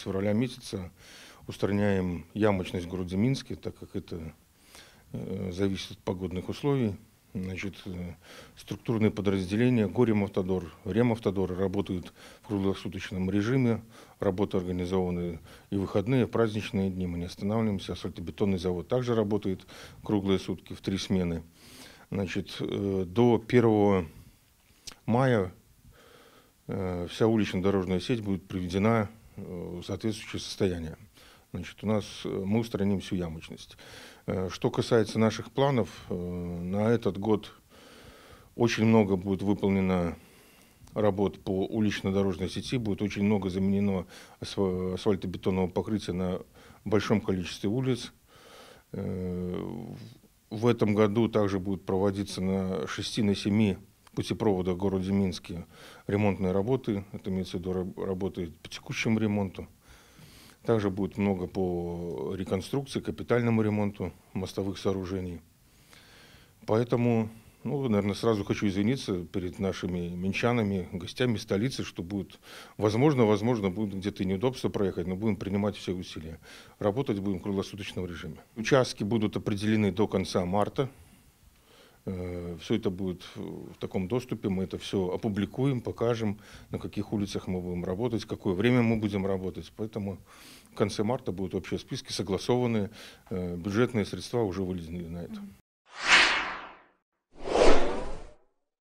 с февраля месяца устраняем ямочность в городе Минске, так как это э, зависит от погодных условий. Значит, э, структурные подразделения «Горемавтодор», «Ремавтодор» работают в круглосуточном режиме, работы организованы и выходные, и праздничные дни, мы не останавливаемся. Асфальтобетонный завод также работает круглые сутки в три смены. Значит, э, до 1 мая вся улично-дорожная сеть будет приведена Э, соответствующее состояние. Значит, у нас э, мы устраним всю ямочность. Э, что касается наших планов, на этот год очень много будет выполнено работ по улично-дорожной сети, будет очень много заменено асфальтобетонного покрытия на большом количестве улиц. В этом году также будет проводиться на 6 на 7 путепровода в городе Минске ремонтные работы, это имеется в виду работы по текущему ремонту. Также будет много по реконструкции, капитальному ремонту мостовых сооружений. Поэтому, ну, наверное, сразу хочу извиниться перед нашими минчанами, гостями столицы, что будет, возможно, возможно, будет где-то неудобство проехать, но будем принимать все усилия. Работать будем в круглосуточном режиме. Участки будут определены до конца марта Э, все это будет в таком доступе, мы это все опубликуем, покажем, на каких улицах мы будем работать, какое время мы будем работать. Поэтому в конце марта будут общие списки, согласованные, э, бюджетные средства уже вылезли на это.